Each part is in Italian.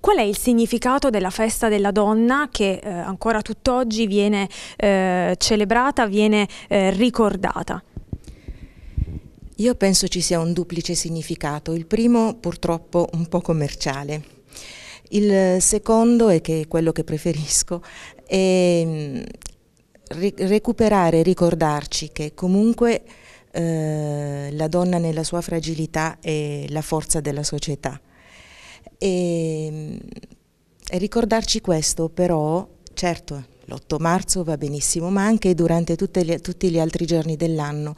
Qual è il significato della festa della donna che eh, ancora tutt'oggi viene eh, celebrata, viene eh, ricordata? Io penso ci sia un duplice significato, il primo purtroppo un po' commerciale, il secondo, e che è quello che preferisco, è mm, recuperare, ricordarci che comunque eh, la donna nella sua fragilità è la forza della società e, ehm, e ricordarci questo però, certo, l'8 marzo va benissimo, ma anche durante le, tutti gli altri giorni dell'anno,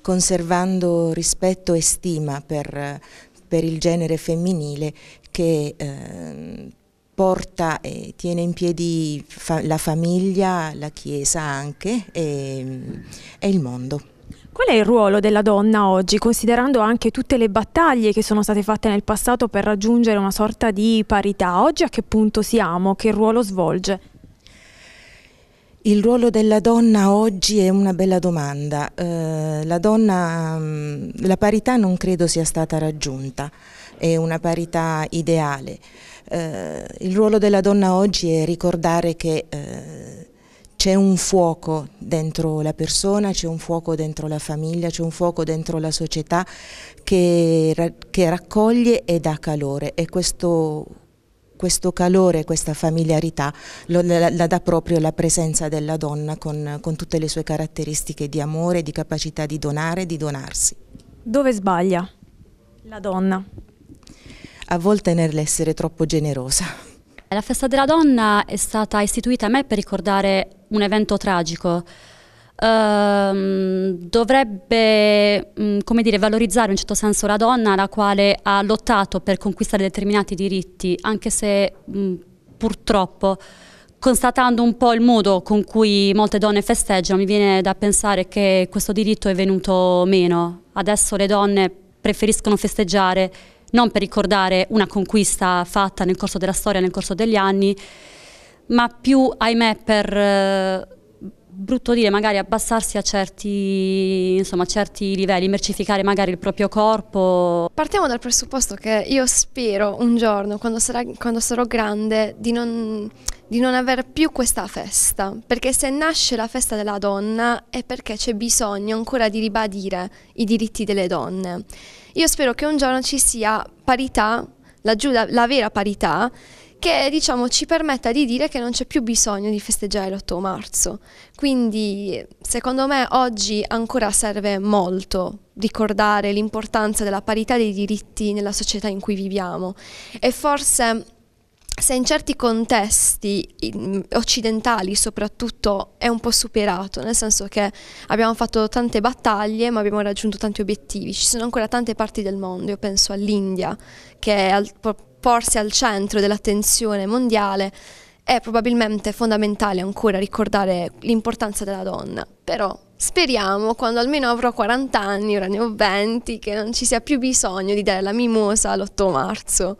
conservando rispetto e stima per, per il genere femminile che eh, porta e tiene in piedi fa la famiglia, la chiesa anche e, ehm, e il mondo. Qual è il ruolo della donna oggi, considerando anche tutte le battaglie che sono state fatte nel passato per raggiungere una sorta di parità? Oggi a che punto siamo? Che ruolo svolge? Il ruolo della donna oggi è una bella domanda. Eh, la, donna, mm, la parità non credo sia stata raggiunta, è una parità ideale. Eh, il ruolo della donna oggi è ricordare che eh, c'è un fuoco dentro la persona, c'è un fuoco dentro la famiglia, c'è un fuoco dentro la società che, che raccoglie e dà calore e questo, questo calore, questa familiarità lo, la, la, dà proprio la presenza della donna con, con tutte le sue caratteristiche di amore, di capacità di donare, di donarsi. Dove sbaglia la donna? A volte nell'essere troppo generosa. La festa della donna è stata istituita a me per ricordare un evento tragico. Ehm, dovrebbe mm, dire, valorizzare in un certo senso la donna la quale ha lottato per conquistare determinati diritti, anche se mh, mm, purtroppo constatando un po' il modo con cui molte donne festeggiano mi viene da pensare che questo diritto è venuto meno. Adesso le donne preferiscono festeggiare non per ricordare una conquista fatta nel corso della storia, nel corso degli anni, ma più, ahimè, per eh, brutto dire, magari abbassarsi a certi, insomma, a certi livelli, mercificare magari il proprio corpo. Partiamo dal presupposto che io spero un giorno, quando, sarà, quando sarò grande, di non, di non avere più questa festa, perché se nasce la festa della donna è perché c'è bisogno ancora di ribadire i diritti delle donne. Io spero che un giorno ci sia parità, la, la vera parità, che diciamo ci permetta di dire che non c'è più bisogno di festeggiare l'8 marzo. Quindi secondo me oggi ancora serve molto ricordare l'importanza della parità dei diritti nella società in cui viviamo e forse se in certi contesti occidentali soprattutto è un po' superato, nel senso che abbiamo fatto tante battaglie ma abbiamo raggiunto tanti obiettivi, ci sono ancora tante parti del mondo, io penso all'India che è al, porsi al centro dell'attenzione mondiale è probabilmente fondamentale ancora ricordare l'importanza della donna, però speriamo quando almeno avrò 40 anni, ora ne ho 20, che non ci sia più bisogno di dare la mimosa l'8 marzo.